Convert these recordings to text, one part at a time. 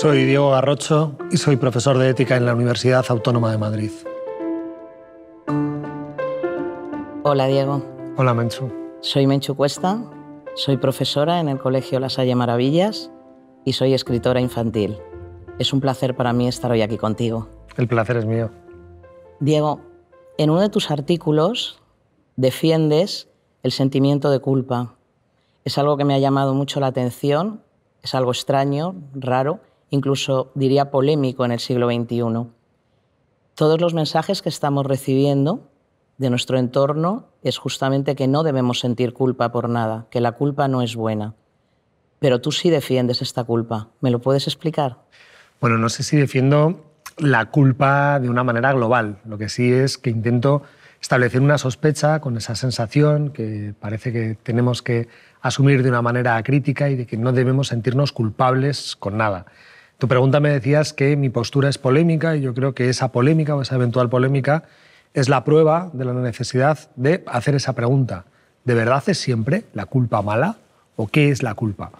Soy Diego Garrocho y soy profesor de ética en la Universidad Autónoma de Madrid. Hola Diego. Hola Menchu. Soy Menchu Cuesta, soy profesora en el Colegio La Salle Maravillas y soy escritora infantil. Es un placer para mí estar hoy aquí contigo. El placer es mío. Diego, en uno de tus artículos defiendes el sentimiento de culpa. Es algo que me ha llamado mucho la atención, es algo extraño, raro, incluso diría polémico en el siglo XXI. Todos los mensajes que estamos recibiendo de nuestro entorno es justamente que no debemos sentir culpa por nada, que la culpa no es buena. Pero tú sí defiendes esta culpa. ¿Me lo puedes explicar? Bueno, no sé si defiendo la culpa de una manera global. Lo que sí es que intento establecer una sospecha con esa sensación que parece que tenemos que asumir de una manera crítica y de que no debemos sentirnos culpables con nada. Tu pregunta me decías que mi postura es polémica y yo creo que esa polémica o esa eventual polémica es la prueba de la necesidad de hacer esa pregunta. ¿De verdad es siempre la culpa mala o qué es la culpa?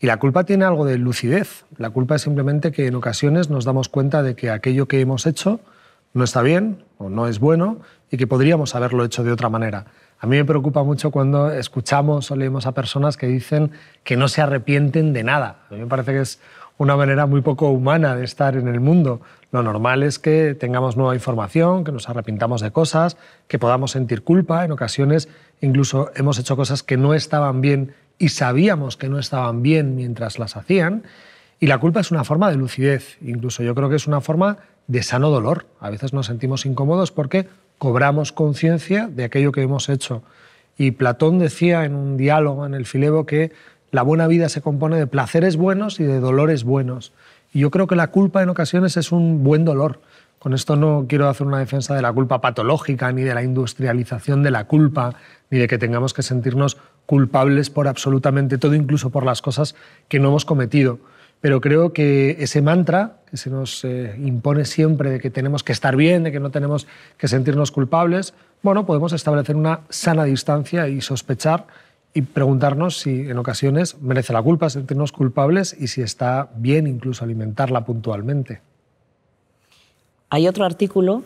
Y la culpa tiene algo de lucidez. La culpa es simplemente que en ocasiones nos damos cuenta de que aquello que hemos hecho no está bien o no es bueno y que podríamos haberlo hecho de otra manera. A mí me preocupa mucho cuando escuchamos o leemos a personas que dicen que no se arrepienten de nada. A mí me parece que es una manera muy poco humana de estar en el mundo. Lo normal es que tengamos nueva información, que nos arrepintamos de cosas, que podamos sentir culpa. En ocasiones incluso hemos hecho cosas que no estaban bien y sabíamos que no estaban bien mientras las hacían. Y la culpa es una forma de lucidez, incluso yo creo que es una forma de sano dolor. A veces nos sentimos incómodos porque cobramos conciencia de aquello que hemos hecho. Y Platón decía en un diálogo en el Filebo que la buena vida se compone de placeres buenos y de dolores buenos. Y yo creo que la culpa en ocasiones es un buen dolor. Con esto no quiero hacer una defensa de la culpa patológica, ni de la industrialización de la culpa, ni de que tengamos que sentirnos culpables por absolutamente todo, incluso por las cosas que no hemos cometido. Pero creo que ese mantra que se nos eh, impone siempre de que tenemos que estar bien, de que no tenemos que sentirnos culpables, bueno, podemos establecer una sana distancia y sospechar y preguntarnos si en ocasiones merece la culpa sentirnos culpables y si está bien incluso alimentarla puntualmente. Hay otro artículo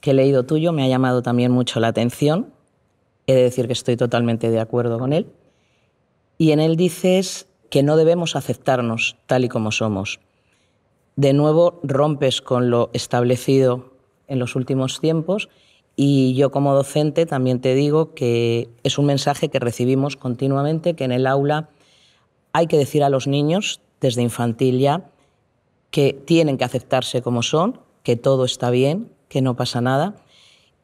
que he leído tuyo, me ha llamado también mucho la atención, he de decir que estoy totalmente de acuerdo con él, y en él dices que no debemos aceptarnos tal y como somos. De nuevo rompes con lo establecido en los últimos tiempos y yo como docente también te digo que es un mensaje que recibimos continuamente, que en el aula hay que decir a los niños, desde infantil ya, que tienen que aceptarse como son, que todo está bien, que no pasa nada.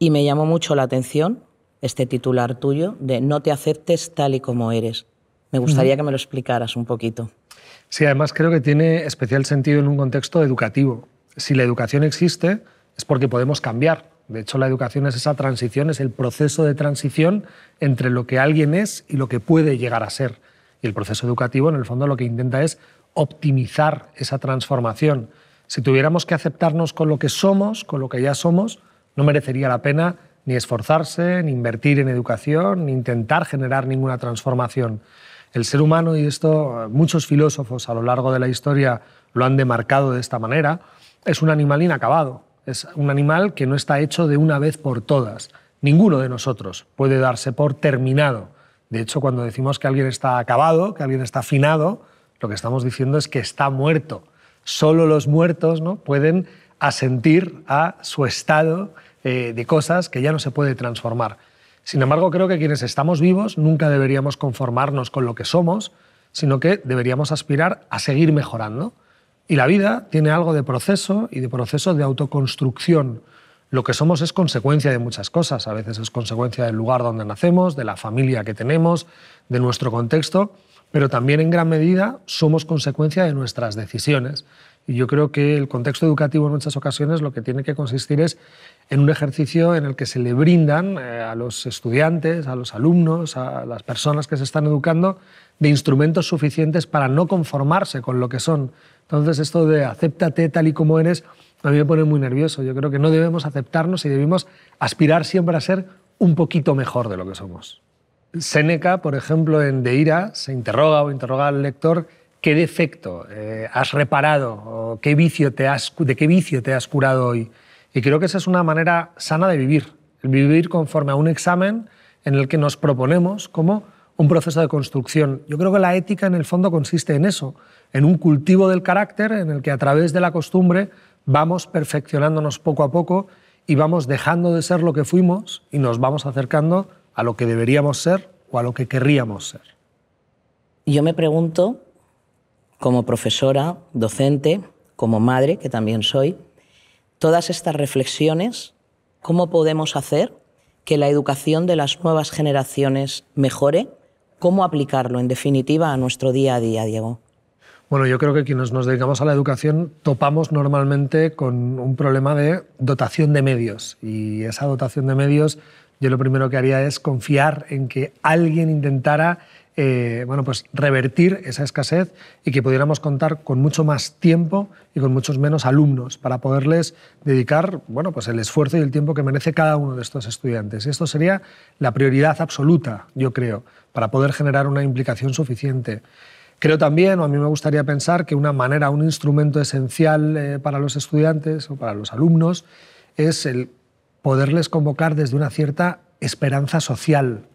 Y me llamó mucho la atención este titular tuyo de No te aceptes tal y como eres. Me gustaría que me lo explicaras un poquito. Sí, además creo que tiene especial sentido en un contexto educativo. Si la educación existe es porque podemos cambiar de hecho, la educación es esa transición, es el proceso de transición entre lo que alguien es y lo que puede llegar a ser. Y el proceso educativo, en el fondo, lo que intenta es optimizar esa transformación. Si tuviéramos que aceptarnos con lo que somos, con lo que ya somos, no merecería la pena ni esforzarse, ni invertir en educación, ni intentar generar ninguna transformación. El ser humano, y esto muchos filósofos a lo largo de la historia lo han demarcado de esta manera, es un animal inacabado. Es un animal que no está hecho de una vez por todas. Ninguno de nosotros puede darse por terminado. De hecho, cuando decimos que alguien está acabado, que alguien está afinado, lo que estamos diciendo es que está muerto. Solo los muertos ¿no? pueden asentir a su estado eh, de cosas que ya no se puede transformar. Sin embargo, creo que quienes estamos vivos nunca deberíamos conformarnos con lo que somos, sino que deberíamos aspirar a seguir mejorando. Y la vida tiene algo de proceso y de proceso de autoconstrucción. Lo que somos es consecuencia de muchas cosas. A veces es consecuencia del lugar donde nacemos, de la familia que tenemos, de nuestro contexto, pero también en gran medida somos consecuencia de nuestras decisiones. Y yo creo que el contexto educativo en muchas ocasiones lo que tiene que consistir es en un ejercicio en el que se le brindan eh, a los estudiantes, a los alumnos, a las personas que se están educando, de instrumentos suficientes para no conformarse con lo que son, entonces, esto de acéptate tal y como eres, a mí me pone muy nervioso. Yo creo que no debemos aceptarnos y debemos aspirar siempre a ser un poquito mejor de lo que somos. Séneca, por ejemplo, en De Ira, se interroga o interroga al lector qué defecto eh, has reparado o qué vicio te de qué vicio te has curado hoy. Y creo que esa es una manera sana de vivir, el vivir conforme a un examen en el que nos proponemos cómo un proceso de construcción. Yo creo que la ética en el fondo consiste en eso, en un cultivo del carácter en el que a través de la costumbre vamos perfeccionándonos poco a poco y vamos dejando de ser lo que fuimos y nos vamos acercando a lo que deberíamos ser o a lo que querríamos ser. Yo me pregunto, como profesora, docente, como madre, que también soy, todas estas reflexiones, ¿cómo podemos hacer que la educación de las nuevas generaciones mejore cómo aplicarlo, en definitiva, a nuestro día a día, Diego. Bueno, yo creo que quienes nos dedicamos a la educación topamos normalmente con un problema de dotación de medios. Y esa dotación de medios, yo lo primero que haría es confiar en que alguien intentara eh, bueno, pues revertir esa escasez y que pudiéramos contar con mucho más tiempo y con muchos menos alumnos para poderles dedicar bueno, pues el esfuerzo y el tiempo que merece cada uno de estos estudiantes. Esto sería la prioridad absoluta, yo creo, para poder generar una implicación suficiente. Creo también, o a mí me gustaría pensar, que una manera, un instrumento esencial eh, para los estudiantes o para los alumnos es el poderles convocar desde una cierta esperanza social,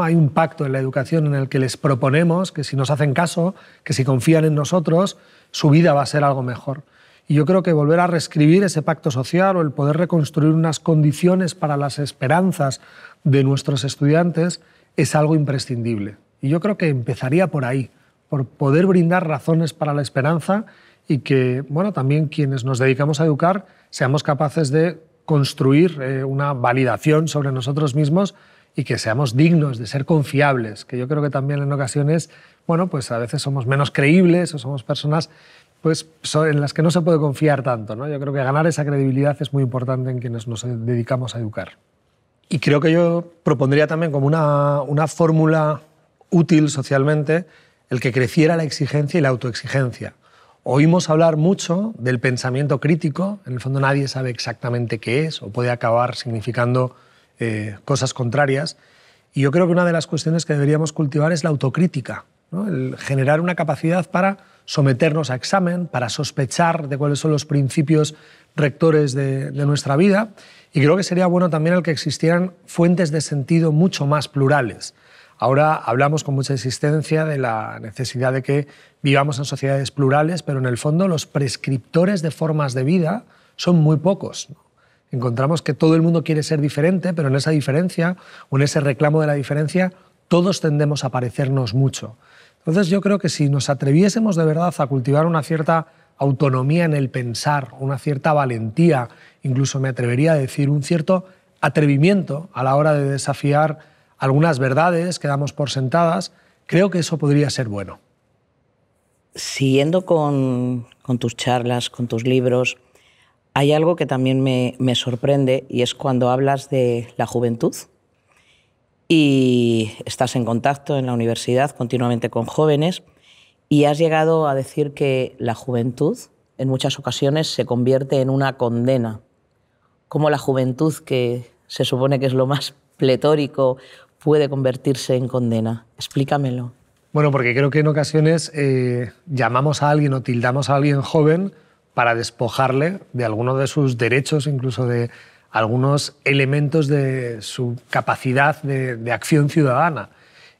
hay un pacto en la educación en el que les proponemos que si nos hacen caso, que si confían en nosotros, su vida va a ser algo mejor. Y yo creo que volver a reescribir ese pacto social o el poder reconstruir unas condiciones para las esperanzas de nuestros estudiantes es algo imprescindible. Y yo creo que empezaría por ahí, por poder brindar razones para la esperanza y que, bueno, también quienes nos dedicamos a educar seamos capaces de construir eh, una validación sobre nosotros mismos y que seamos dignos de ser confiables, que yo creo que también en ocasiones, bueno, pues a veces somos menos creíbles o somos personas pues, en las que no se puede confiar tanto. ¿no? Yo creo que ganar esa credibilidad es muy importante en quienes nos dedicamos a educar. Y creo que yo propondría también como una, una fórmula útil socialmente el que creciera la exigencia y la autoexigencia. Oímos hablar mucho del pensamiento crítico, en el fondo nadie sabe exactamente qué es o puede acabar significando eh, cosas contrarias. Y yo creo que una de las cuestiones que deberíamos cultivar es la autocrítica, el generar una capacidad para someternos a examen, para sospechar de cuáles son los principios rectores de, nuestra vida. Y creo que sería bueno también el que existieran fuentes de sentido mucho más plurales. Ahora hablamos con mucha insistencia de la necesidad de que vivamos en sociedades plurales, pero en el fondo los prescriptores de formas de vida son muy pocos. ¿no? encontramos que todo el mundo quiere ser diferente, pero en esa diferencia o en ese reclamo de la diferencia, todos tendemos a parecernos mucho. Entonces yo creo que si nos atreviésemos de verdad a cultivar una cierta autonomía en el pensar, una cierta valentía, incluso me atrevería a decir un cierto atrevimiento a la hora de desafiar algunas verdades que damos por sentadas, creo que eso podría ser bueno. Siguiendo con, tus charlas, con tus libros, hay algo que también me, sorprende y es cuando hablas de la juventud y estás en contacto en la universidad continuamente con jóvenes y has llegado a decir que la juventud en muchas ocasiones se convierte en una condena, ¿Cómo la juventud que se supone que es lo más pletórico puede convertirse en condena. Explícamelo. Bueno, porque creo que en ocasiones eh, llamamos a alguien o tildamos a alguien joven para despojarle de algunos de sus derechos, incluso de algunos elementos de su capacidad de, acción ciudadana.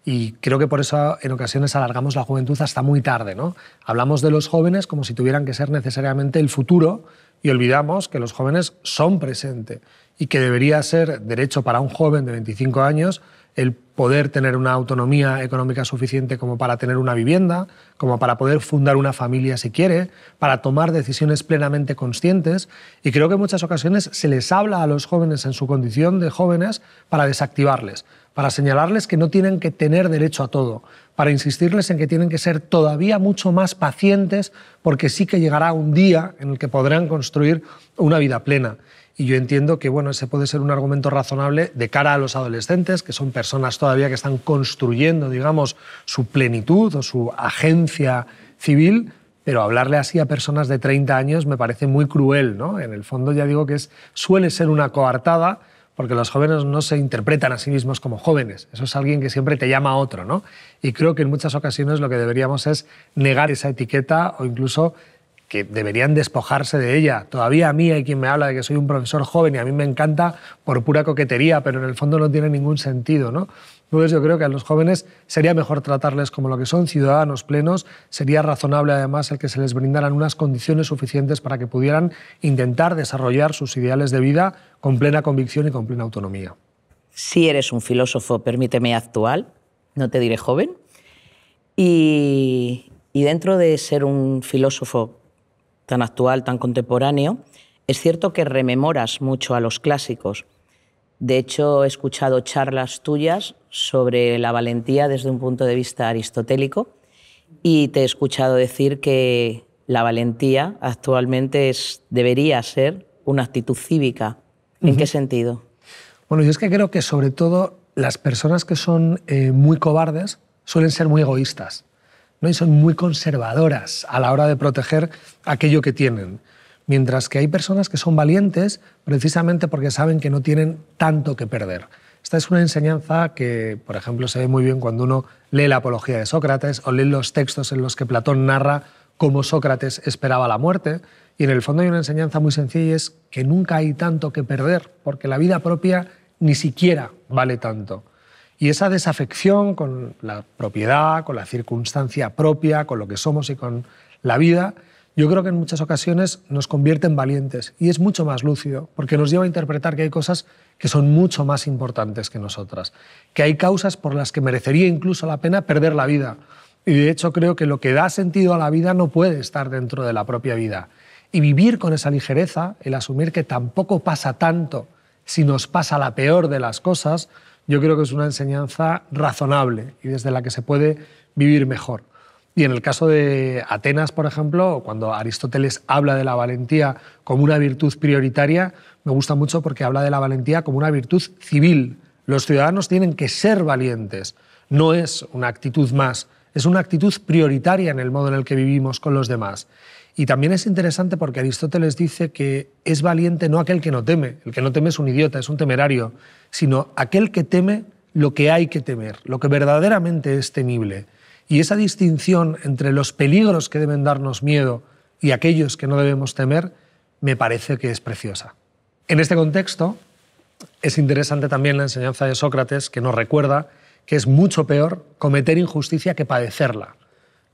Y creo que por eso en ocasiones alargamos la juventud hasta muy tarde. ¿no? Hablamos de los jóvenes como si tuvieran que ser necesariamente el futuro y olvidamos que los jóvenes son presente y que debería ser derecho para un joven de 25 años el poder tener una autonomía económica suficiente como para tener una vivienda, como para poder fundar una familia si quiere, para tomar decisiones plenamente conscientes. Y creo que en muchas ocasiones se les habla a los jóvenes en su condición de jóvenes para desactivarles, para señalarles que no tienen que tener derecho a todo, para insistirles en que tienen que ser todavía mucho más pacientes porque sí que llegará un día en el que podrán construir una vida plena. Y yo entiendo que bueno, ese puede ser un argumento razonable de cara a los adolescentes, que son personas todavía que están construyendo, digamos, su plenitud o su agencia civil, pero hablarle así a personas de 30 años me parece muy cruel, En el fondo ya digo que es, suele ser una coartada porque los jóvenes no se interpretan a sí mismos como jóvenes. Eso es alguien que siempre te llama a otro, ¿no? Y creo que en muchas ocasiones lo que deberíamos es negar esa etiqueta o incluso que deberían despojarse de ella. Todavía a mí hay quien me habla de que soy un profesor joven y a mí me encanta por pura coquetería, pero en el fondo no tiene ningún sentido, ¿no? Entonces yo creo que a los jóvenes sería mejor tratarles como lo que son, ciudadanos plenos. Sería razonable además el que se les brindaran unas condiciones suficientes para que pudieran intentar desarrollar sus ideales de vida con plena convicción y con plena autonomía. Si eres un filósofo, permíteme actual, no te diré joven. Y, y dentro de ser un filósofo tan actual, tan contemporáneo, es cierto que rememoras mucho a los clásicos. De hecho, he escuchado charlas tuyas sobre la valentía desde un punto de vista aristotélico y te he escuchado decir que la valentía actualmente es, debería ser una actitud cívica. ¿En qué sentido? Bueno, yo es que creo que sobre todo las personas que son eh, muy cobardes suelen ser muy egoístas. ¿no? y son muy conservadoras a la hora de proteger aquello que tienen. Mientras que hay personas que son valientes precisamente porque saben que no tienen tanto que perder. Esta es una enseñanza que, por ejemplo, se ve muy bien cuando uno lee la apología de Sócrates o lee los textos en los que Platón narra cómo Sócrates esperaba la muerte. Y en el fondo hay una enseñanza muy sencilla y es que nunca hay tanto que perder, porque la vida propia ni siquiera vale tanto. Y esa desafección con la propiedad, con la circunstancia propia, con lo que somos y con la vida, yo creo que en muchas ocasiones nos convierte en valientes y es mucho más lúcido, porque nos lleva a interpretar que hay cosas que son mucho más importantes que nosotras, que hay causas por las que merecería incluso la pena perder la vida. Y de hecho creo que lo que da sentido a la vida no puede estar dentro de la propia vida. Y vivir con esa ligereza, el asumir que tampoco pasa tanto si nos pasa la peor de las cosas, yo creo que es una enseñanza razonable y desde la que se puede vivir mejor. Y en el caso de Atenas, por ejemplo, cuando Aristóteles habla de la valentía como una virtud prioritaria, me gusta mucho porque habla de la valentía como una virtud civil. Los ciudadanos tienen que ser valientes. No es una actitud más, es una actitud prioritaria en el modo en el que vivimos con los demás. Y también es interesante porque Aristóteles dice que es valiente no aquel que no teme, el que no teme es un idiota, es un temerario, sino aquel que teme lo que hay que temer, lo que verdaderamente es temible. Y esa distinción entre los peligros que deben darnos miedo y aquellos que no debemos temer, me parece que es preciosa. En este contexto, es interesante también la enseñanza de Sócrates, que nos recuerda que es mucho peor cometer injusticia que padecerla.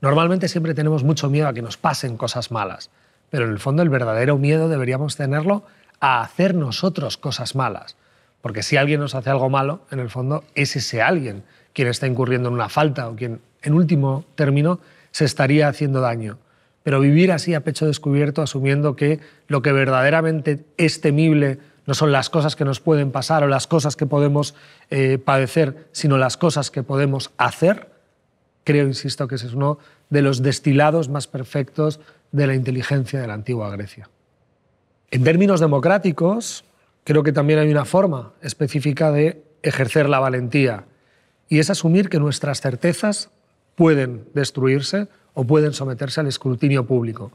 Normalmente siempre tenemos mucho miedo a que nos pasen cosas malas, pero en el fondo el verdadero miedo deberíamos tenerlo a hacer nosotros cosas malas. Porque si alguien nos hace algo malo, en el fondo es ese alguien quien está incurriendo en una falta o quien, en último término, se estaría haciendo daño. Pero vivir así a pecho descubierto, asumiendo que lo que verdaderamente es temible no son las cosas que nos pueden pasar o las cosas que podemos eh, padecer, sino las cosas que podemos hacer, creo, insisto, que ese es uno de los destilados más perfectos de la inteligencia de la antigua Grecia. En términos democráticos, creo que también hay una forma específica de ejercer la valentía y es asumir que nuestras certezas pueden destruirse o pueden someterse al escrutinio público.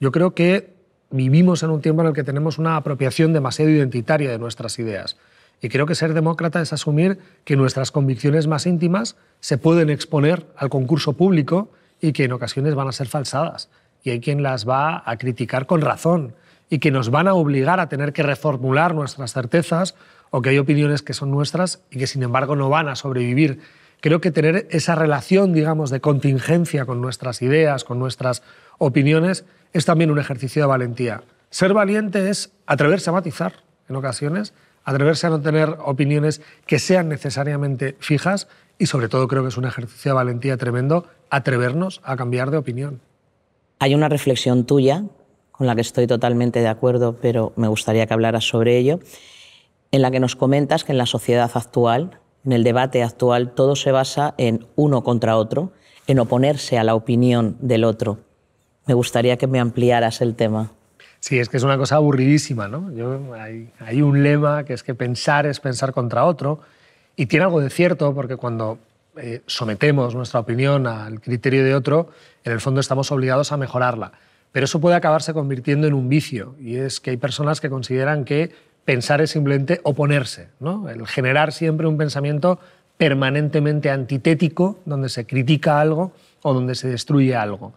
Yo creo que vivimos en un tiempo en el que tenemos una apropiación demasiado identitaria de nuestras ideas. Y creo que ser demócrata es asumir que nuestras convicciones más íntimas se pueden exponer al concurso público y que en ocasiones van a ser falsadas. Y hay quien las va a criticar con razón y que nos van a obligar a tener que reformular nuestras certezas o que hay opiniones que son nuestras y que sin embargo no van a sobrevivir. Creo que tener esa relación, digamos, de contingencia con nuestras ideas, con nuestras opiniones, es también un ejercicio de valentía. Ser valiente es atreverse a matizar en ocasiones, atreverse a no tener opiniones que sean necesariamente fijas y sobre todo creo que es un ejercicio de valentía tremendo atrevernos a cambiar de opinión. Hay una reflexión tuya con la que estoy totalmente de acuerdo, pero me gustaría que hablaras sobre ello, en la que nos comentas que en la sociedad actual, en el debate actual, todo se basa en uno contra otro, en oponerse a la opinión del otro. Me gustaría que me ampliaras el tema. Sí, es que es una cosa aburridísima, ¿no? hay, un lema que es que pensar es pensar contra otro, y tiene algo de cierto, porque cuando eh, sometemos nuestra opinión al criterio de otro, en el fondo estamos obligados a mejorarla. Pero eso puede acabarse convirtiendo en un vicio, y es que hay personas que consideran que pensar es simplemente oponerse, El generar siempre un pensamiento permanentemente antitético, donde se critica algo o donde se destruye algo.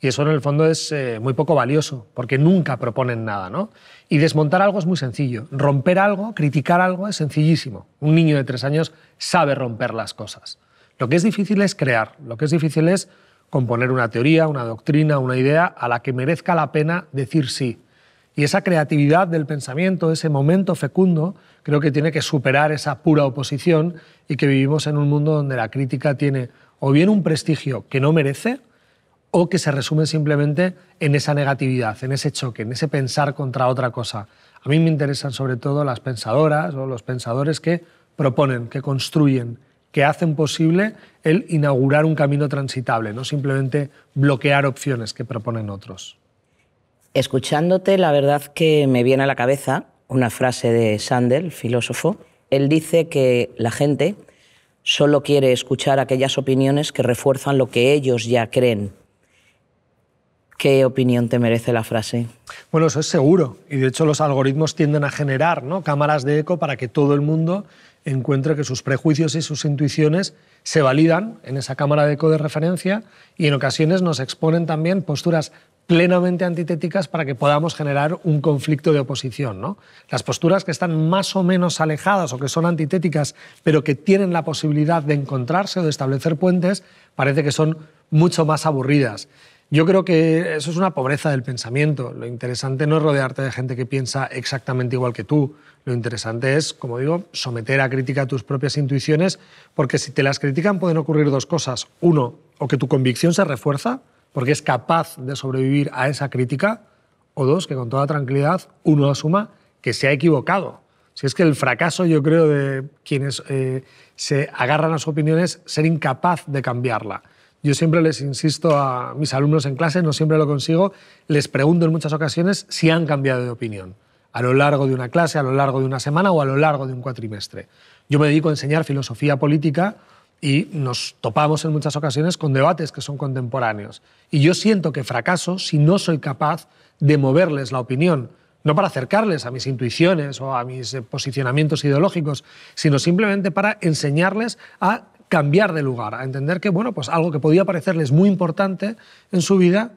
Y eso en el fondo es eh, muy poco valioso, porque nunca proponen nada. ¿no? Y desmontar algo es muy sencillo. Romper algo, criticar algo, es sencillísimo. Un niño de tres años sabe romper las cosas. Lo que es difícil es crear, lo que es difícil es componer una teoría, una doctrina, una idea a la que merezca la pena decir sí. Y esa creatividad del pensamiento, ese momento fecundo, creo que tiene que superar esa pura oposición y que vivimos en un mundo donde la crítica tiene o bien un prestigio que no merece, o que se resumen simplemente en esa negatividad, en ese choque, en ese pensar contra otra cosa. A mí me interesan sobre todo las pensadoras o los pensadores que proponen, que construyen, que hacen posible el inaugurar un camino transitable, no simplemente bloquear opciones que proponen otros. Escuchándote, la verdad que me viene a la cabeza una frase de Sandel, filósofo. Él dice que la gente solo quiere escuchar aquellas opiniones que refuerzan lo que ellos ya creen ¿Qué opinión te merece la frase? Bueno, eso es seguro. Y de hecho los algoritmos tienden a generar ¿no? cámaras de eco para que todo el mundo encuentre que sus prejuicios y sus intuiciones se validan en esa cámara de eco de referencia y en ocasiones nos exponen también posturas plenamente antitéticas para que podamos generar un conflicto de oposición. ¿no? Las posturas que están más o menos alejadas o que son antitéticas, pero que tienen la posibilidad de encontrarse o de establecer puentes, parece que son mucho más aburridas. Yo creo que eso es una pobreza del pensamiento. Lo interesante no es rodearte de gente que piensa exactamente igual que tú. Lo interesante es, como digo, someter a crítica tus propias intuiciones, porque si te las critican pueden ocurrir dos cosas. Uno, o que tu convicción se refuerza, porque es capaz de sobrevivir a esa crítica. O dos, que con toda tranquilidad uno asuma que se ha equivocado. Si es que el fracaso, yo creo, de quienes eh, se agarran a sus opiniones, ser incapaz de cambiarla. Yo siempre les insisto a mis alumnos en clase, no siempre lo consigo, les pregunto en muchas ocasiones si han cambiado de opinión a lo largo de una clase, a lo largo de una semana o a lo largo de un cuatrimestre. Yo me dedico a enseñar filosofía política y nos topamos en muchas ocasiones con debates que son contemporáneos. Y yo siento que fracaso si no soy capaz de moverles la opinión, no para acercarles a mis intuiciones o a mis eh, posicionamientos ideológicos, sino simplemente para enseñarles a cambiar de lugar, a entender que bueno, pues algo que podía parecerles muy importante en su vida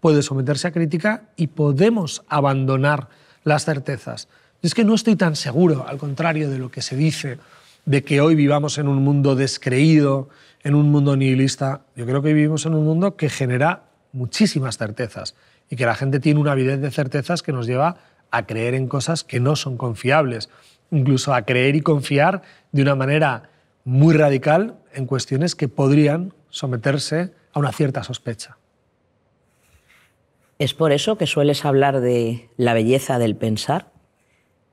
puede someterse a crítica y podemos abandonar las certezas. es que no estoy tan seguro, al contrario de lo que se dice, de que hoy vivamos en un mundo descreído, en un mundo nihilista. Yo creo que vivimos en un mundo que genera muchísimas certezas y que la gente tiene una avidez de certezas que nos lleva a creer en cosas que no son confiables, incluso a creer y confiar de una manera muy radical en cuestiones que podrían someterse a una cierta sospecha. Es por eso que sueles hablar de la belleza del pensar.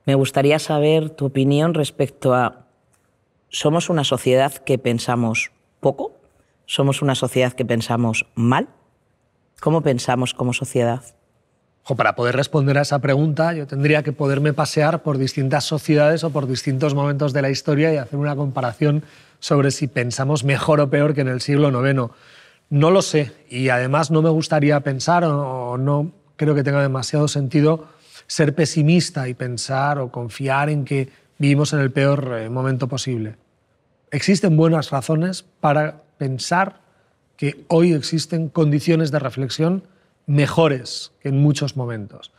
Me gustaría saber tu opinión respecto a, ¿somos una sociedad que pensamos poco? ¿Somos una sociedad que pensamos mal? ¿Cómo pensamos como sociedad? Ojo, para poder responder a esa pregunta, yo tendría que poderme pasear por distintas sociedades o por distintos momentos de la historia y hacer una comparación sobre si pensamos mejor o peor que en el siglo IX. No lo sé y además no me gustaría pensar o no creo que tenga demasiado sentido ser pesimista y pensar o confiar en que vivimos en el peor eh, momento posible. Existen buenas razones para pensar que hoy existen condiciones de reflexión mejores que en muchos momentos.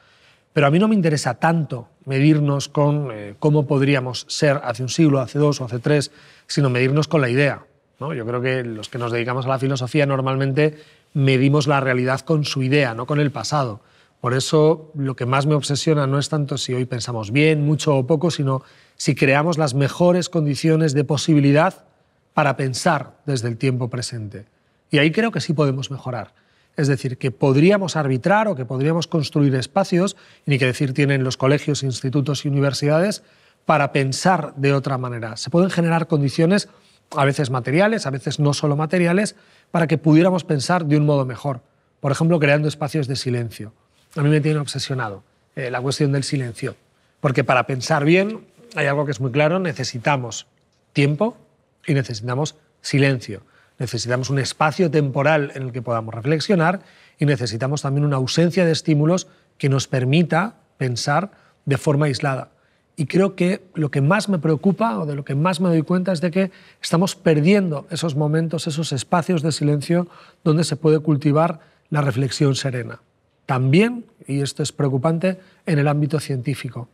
Pero a mí no me interesa tanto medirnos con eh, cómo podríamos ser hace un siglo, hace dos o hace tres, sino medirnos con la idea. Yo creo que los que nos dedicamos a la filosofía normalmente medimos la realidad con su idea, no con el pasado. Por eso lo que más me obsesiona no es tanto si hoy pensamos bien, mucho o poco, sino si creamos las mejores condiciones de posibilidad para pensar desde el tiempo presente. Y ahí creo que sí podemos mejorar. Es decir, que podríamos arbitrar o que podríamos construir espacios, ni que decir tienen los colegios, institutos y universidades, para pensar de otra manera. Se pueden generar condiciones, a veces materiales, a veces no solo materiales, para que pudiéramos pensar de un modo mejor. Por ejemplo, creando espacios de silencio. A mí me tiene obsesionado eh, la cuestión del silencio, porque para pensar bien, hay algo que es muy claro, necesitamos tiempo y necesitamos silencio necesitamos un espacio temporal en el que podamos reflexionar y necesitamos también una ausencia de estímulos que nos permita pensar de forma aislada. Y creo que lo que más me preocupa o de lo que más me doy cuenta es de que estamos perdiendo esos momentos, esos espacios de silencio donde se puede cultivar la reflexión serena. También, y esto es preocupante, en el ámbito científico.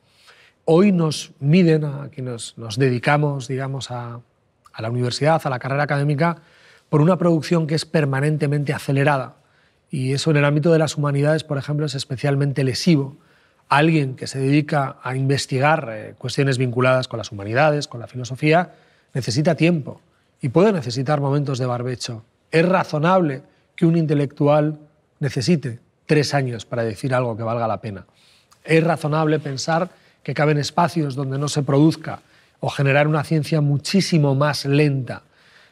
Hoy nos miden, a quienes nos dedicamos digamos, a, a la universidad, a la carrera académica, por una producción que es permanentemente acelerada. Y eso en el ámbito de las humanidades, por ejemplo, es especialmente lesivo. Alguien que se dedica a investigar eh, cuestiones vinculadas con las humanidades, con la filosofía, necesita tiempo y puede necesitar momentos de barbecho. Es razonable que un intelectual necesite tres años para decir algo que valga la pena. Es razonable pensar que caben espacios donde no se produzca o generar una ciencia muchísimo más lenta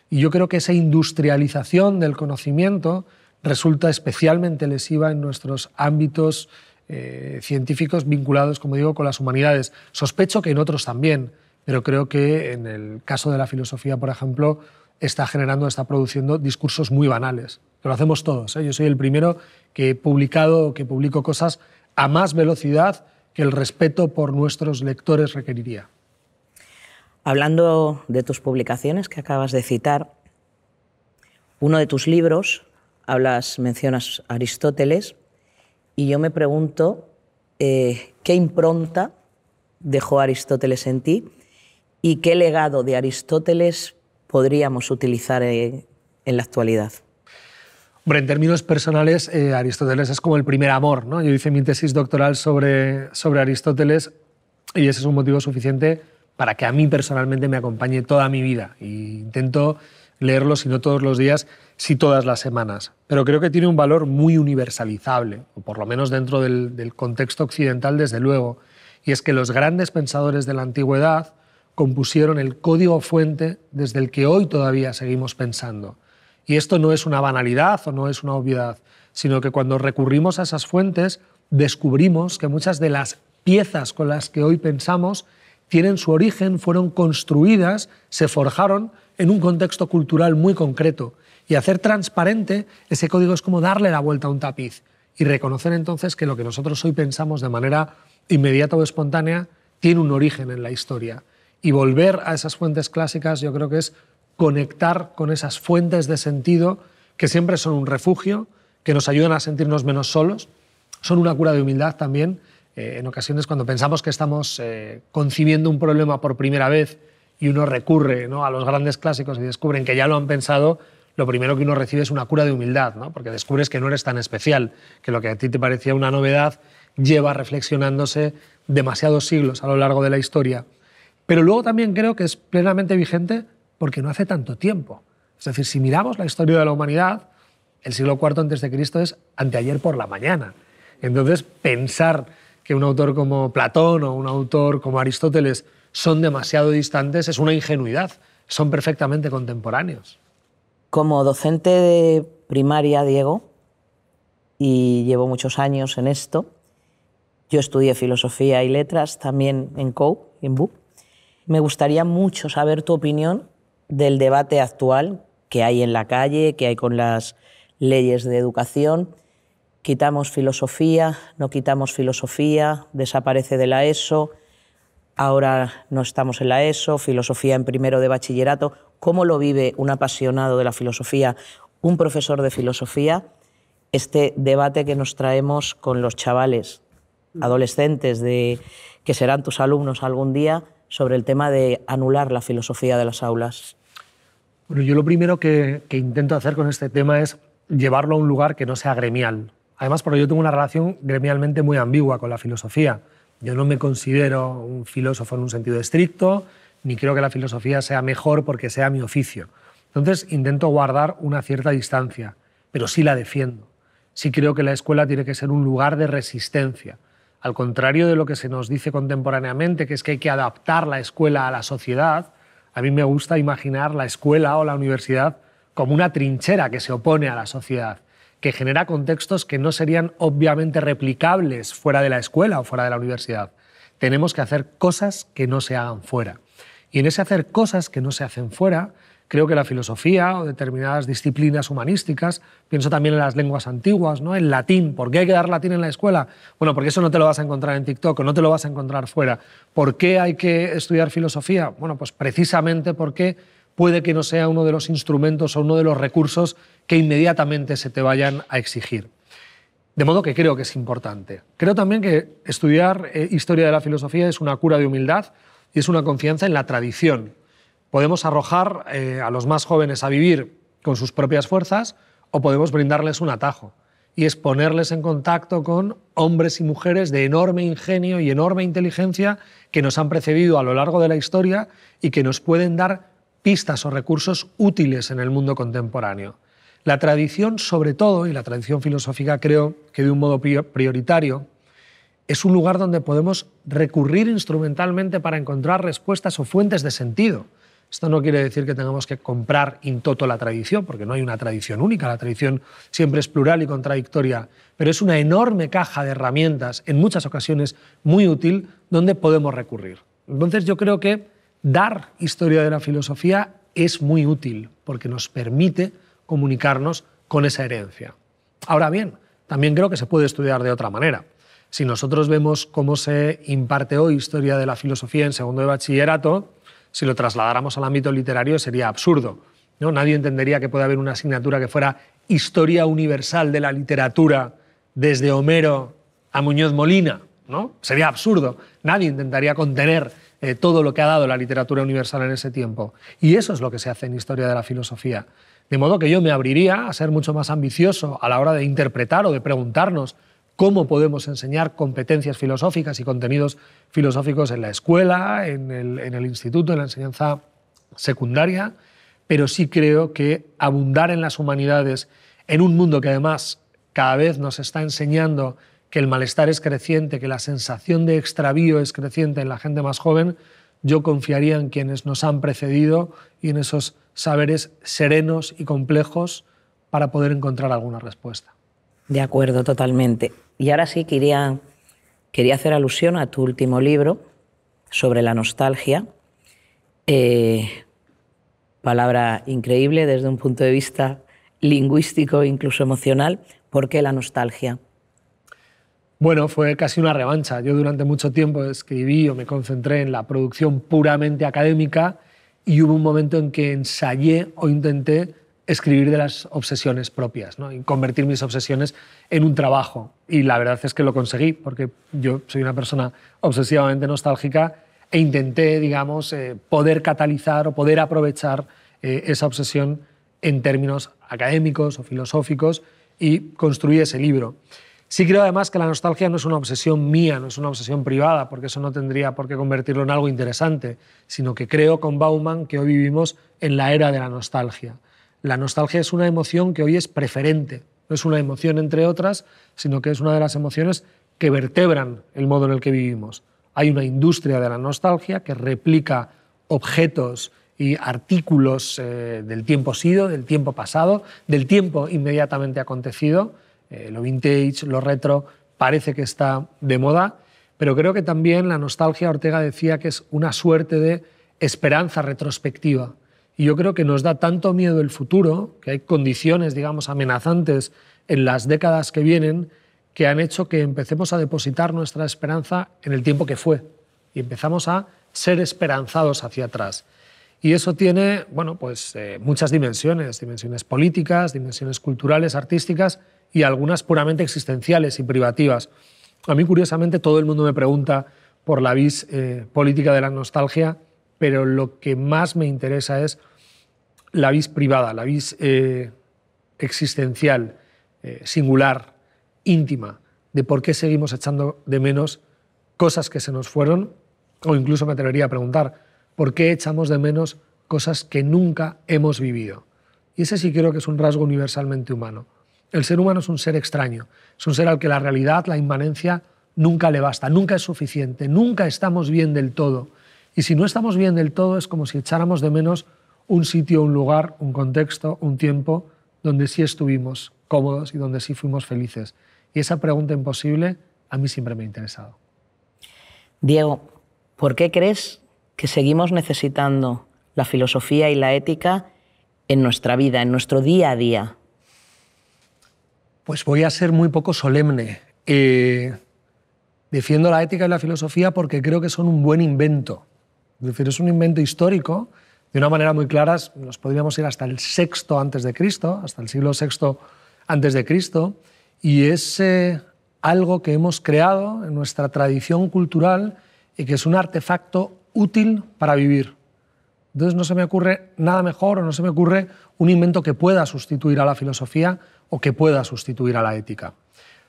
y yo creo que esa industrialización del conocimiento resulta especialmente lesiva en nuestros ámbitos eh, científicos vinculados, como digo, con las humanidades. Sospecho que en otros también, pero creo que en el caso de la filosofía, por ejemplo, está generando, está produciendo discursos muy banales. lo hacemos todos. ¿eh? Yo soy el primero que he publicado, que publico cosas a más velocidad que el respeto por nuestros lectores requeriría. Hablando de tus publicaciones que acabas de citar, uno de tus libros hablas, mencionas Aristóteles, y yo me pregunto eh, qué impronta dejó Aristóteles en ti y qué legado de Aristóteles podríamos utilizar en, la actualidad. en términos personales, eh, Aristóteles es como el primer amor. ¿no? Yo hice mi tesis doctoral sobre, sobre Aristóteles y ese es un motivo suficiente para que a mí personalmente me acompañe toda mi vida. E intento leerlo, si no todos los días, si todas las semanas. Pero creo que tiene un valor muy universalizable, o por lo menos dentro del contexto occidental, desde luego. Y es que los grandes pensadores de la antigüedad compusieron el código fuente desde el que hoy todavía seguimos pensando. Y esto no es una banalidad o no es una obviedad, sino que cuando recurrimos a esas fuentes descubrimos que muchas de las piezas con las que hoy pensamos tienen su origen, fueron construidas, se forjaron en un contexto cultural muy concreto. Y hacer transparente ese código es como darle la vuelta a un tapiz y reconocer entonces que lo que nosotros hoy pensamos de manera inmediata o espontánea tiene un origen en la historia. Y volver a esas fuentes clásicas yo creo que es conectar con esas fuentes de sentido que siempre son un refugio, que nos ayudan a sentirnos menos solos, son una cura de humildad también eh, en ocasiones cuando pensamos que estamos eh, concibiendo un problema por primera vez y uno recurre a los grandes clásicos y descubren que ya lo han pensado, lo primero que uno recibe es una cura de humildad, porque descubres que no eres tan especial, que lo que a ti te parecía una novedad lleva reflexionándose demasiados siglos a lo largo de la historia. Pero luego también creo que es plenamente vigente porque no hace tanto tiempo. Es decir, si miramos la historia de la humanidad, el siglo IV Cristo es anteayer por la mañana. Entonces, pensar que un autor como Platón o un autor como Aristóteles son demasiado distantes es una ingenuidad. Son perfectamente contemporáneos. Como docente de primaria, Diego, y llevo muchos años en esto, yo estudié filosofía y letras también en COU, en BUC. Me gustaría mucho saber tu opinión del debate actual que hay en la calle, que hay con las leyes de educación Quitamos filosofía, no quitamos filosofía, desaparece de la ESO, ahora no estamos en la ESO, filosofía en primero de bachillerato. ¿Cómo lo vive un apasionado de la filosofía, un profesor de filosofía, este debate que nos traemos con los chavales, adolescentes, de, que serán tus alumnos algún día, sobre el tema de anular la filosofía de las aulas? Bueno, yo lo primero que, que intento hacer con este tema es llevarlo a un lugar que no sea gremial. Además, porque yo tengo una relación gremialmente muy ambigua con la filosofía. Yo no me considero un filósofo en un sentido estricto, ni creo que la filosofía sea mejor porque sea mi oficio. Entonces, intento guardar una cierta distancia, pero sí la defiendo. Sí creo que la escuela tiene que ser un lugar de resistencia. Al contrario de lo que se nos dice contemporáneamente, que es que hay que adaptar la escuela a la sociedad, a mí me gusta imaginar la escuela o la universidad como una trinchera que se opone a la sociedad que genera contextos que no serían obviamente replicables fuera de la escuela o fuera de la universidad. Tenemos que hacer cosas que no se hagan fuera. Y en ese hacer cosas que no se hacen fuera, creo que la filosofía o determinadas disciplinas humanísticas, pienso también en las lenguas antiguas, ¿no? el latín, ¿por qué hay que dar latín en la escuela? Bueno, porque eso no te lo vas a encontrar en TikTok no te lo vas a encontrar fuera. ¿Por qué hay que estudiar filosofía? Bueno, pues precisamente porque puede que no sea uno de los instrumentos o uno de los recursos que inmediatamente se te vayan a exigir. De modo que creo que es importante. Creo también que estudiar eh, historia de la filosofía es una cura de humildad y es una confianza en la tradición. Podemos arrojar eh, a los más jóvenes a vivir con sus propias fuerzas o podemos brindarles un atajo y es ponerles en contacto con hombres y mujeres de enorme ingenio y enorme inteligencia que nos han precedido a lo largo de la historia y que nos pueden dar pistas o recursos útiles en el mundo contemporáneo. La tradición, sobre todo, y la tradición filosófica creo que de un modo prioritario, es un lugar donde podemos recurrir instrumentalmente para encontrar respuestas o fuentes de sentido. Esto no quiere decir que tengamos que comprar in toto la tradición, porque no hay una tradición única, la tradición siempre es plural y contradictoria, pero es una enorme caja de herramientas, en muchas ocasiones muy útil, donde podemos recurrir. Entonces yo creo que dar historia de la filosofía es muy útil porque nos permite comunicarnos con esa herencia. Ahora bien, también creo que se puede estudiar de otra manera. Si nosotros vemos cómo se imparte hoy historia de la filosofía en segundo de bachillerato, si lo trasladáramos al ámbito literario sería absurdo. ¿no? Nadie entendería que puede haber una asignatura que fuera historia universal de la literatura desde Homero a Muñoz Molina. ¿no? Sería absurdo. Nadie intentaría contener eh, todo lo que ha dado la literatura universal en ese tiempo. Y eso es lo que se hace en historia de la filosofía. De modo que yo me abriría a ser mucho más ambicioso a la hora de interpretar o de preguntarnos cómo podemos enseñar competencias filosóficas y contenidos filosóficos en la escuela, en el instituto, en la enseñanza secundaria, pero sí creo que abundar en las humanidades, en un mundo que además cada vez nos está enseñando que el malestar es creciente, que la sensación de extravío es creciente en la gente más joven, yo confiaría en quienes nos han precedido y en esos saberes serenos y complejos para poder encontrar alguna respuesta. De acuerdo, totalmente. Y ahora sí quería, quería hacer alusión a tu último libro sobre la nostalgia. Eh, palabra increíble desde un punto de vista lingüístico, incluso emocional. ¿Por qué la nostalgia? Bueno, fue casi una revancha. Yo durante mucho tiempo escribí o me concentré en la producción puramente académica y hubo un momento en que ensayé o intenté escribir de las obsesiones propias ¿no? y convertir mis obsesiones en un trabajo. Y la verdad es que lo conseguí, porque yo soy una persona obsesivamente nostálgica e intenté, digamos, eh, poder catalizar o poder aprovechar eh, esa obsesión en términos académicos o filosóficos y construí ese libro. Sí creo además que la nostalgia no es una obsesión mía, no es una obsesión privada, porque eso no tendría por qué convertirlo en algo interesante, sino que creo con Bauman que hoy vivimos en la era de la nostalgia. La nostalgia es una emoción que hoy es preferente, no es una emoción entre otras, sino que es una de las emociones que vertebran el modo en el que vivimos. Hay una industria de la nostalgia que replica objetos y artículos eh, del tiempo sido, del tiempo pasado, del tiempo inmediatamente acontecido eh, lo vintage, lo retro, parece que está de moda, pero creo que también la nostalgia, Ortega decía que es una suerte de esperanza retrospectiva. Y yo creo que nos da tanto miedo el futuro, que hay condiciones, digamos, amenazantes en las décadas que vienen, que han hecho que empecemos a depositar nuestra esperanza en el tiempo que fue. Y empezamos a ser esperanzados hacia atrás. Y eso tiene, bueno, pues eh, muchas dimensiones, dimensiones políticas, dimensiones culturales, artísticas, y algunas puramente existenciales y privativas. A mí, curiosamente, todo el mundo me pregunta por la vis eh, política de la nostalgia, pero lo que más me interesa es la vis privada, la vis eh, existencial, eh, singular, íntima, de por qué seguimos echando de menos cosas que se nos fueron, o incluso me atrevería a preguntar, ¿por qué echamos de menos cosas que nunca hemos vivido? Y ese sí creo que es un rasgo universalmente humano. El ser humano es un ser extraño, es un ser al que la realidad, la inmanencia, nunca le basta, nunca es suficiente, nunca estamos bien del todo. Y si no estamos bien del todo es como si echáramos de menos un sitio, un lugar, un contexto, un tiempo donde sí estuvimos cómodos y donde sí fuimos felices. Y esa pregunta imposible a mí siempre me ha interesado. Diego, ¿por qué crees que seguimos necesitando la filosofía y la ética en nuestra vida, en nuestro día a día? Pues voy a ser muy poco solemne. Eh, defiendo la ética y la filosofía porque creo que son un buen invento. Es decir, es un invento histórico. De una manera muy clara, nos podríamos ir hasta el sexto antes de Cristo, hasta el siglo sexto antes de Cristo, y es eh, algo que hemos creado en nuestra tradición cultural y que es un artefacto útil para vivir. Entonces no se me ocurre nada mejor o no se me ocurre un invento que pueda sustituir a la filosofía o que pueda sustituir a la ética.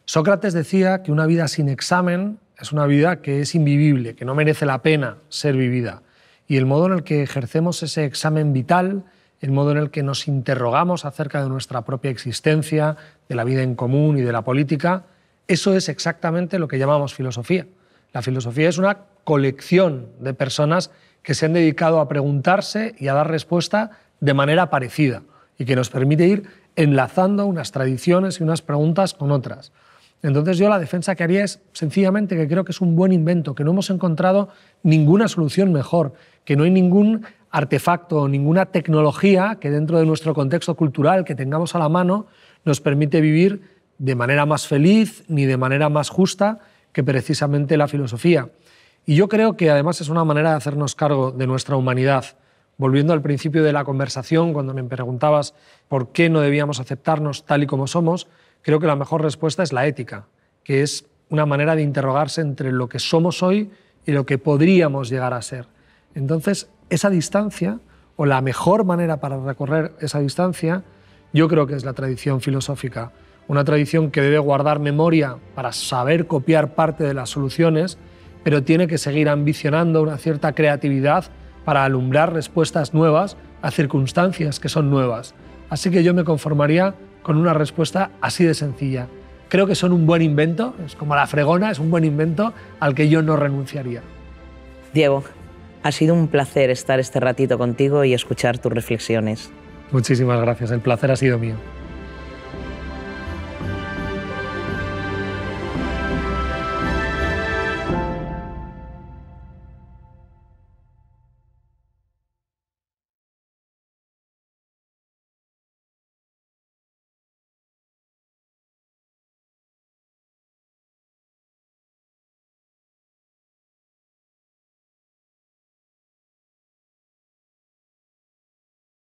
Sócrates decía que una vida sin examen es una vida que es invivible, que no merece la pena ser vivida. Y el modo en el que ejercemos ese examen vital, el modo en el que nos interrogamos acerca de nuestra propia existencia, de la vida en común y de la política, eso es exactamente lo que llamamos filosofía. La filosofía es una colección de personas que se han dedicado a preguntarse y a dar respuesta de manera parecida y que nos permite ir enlazando unas tradiciones y unas preguntas con otras. Entonces yo la defensa que haría es sencillamente que creo que es un buen invento, que no hemos encontrado ninguna solución mejor, que no hay ningún artefacto o ninguna tecnología que dentro de nuestro contexto cultural que tengamos a la mano nos permite vivir de manera más feliz ni de manera más justa que precisamente la filosofía. Y yo creo que además es una manera de hacernos cargo de nuestra humanidad volviendo al principio de la conversación, cuando me preguntabas por qué no debíamos aceptarnos tal y como somos, creo que la mejor respuesta es la ética, que es una manera de interrogarse entre lo que somos hoy y lo que podríamos llegar a ser. Entonces, esa distancia, o la mejor manera para recorrer esa distancia, yo creo que es la tradición filosófica, una tradición que debe guardar memoria para saber copiar parte de las soluciones, pero tiene que seguir ambicionando una cierta creatividad para alumbrar respuestas nuevas a circunstancias que son nuevas. Así que yo me conformaría con una respuesta así de sencilla. Creo que son un buen invento, es como la fregona, es un buen invento al que yo no renunciaría. Diego, ha sido un placer estar este ratito contigo y escuchar tus reflexiones. Muchísimas gracias, el placer ha sido mío.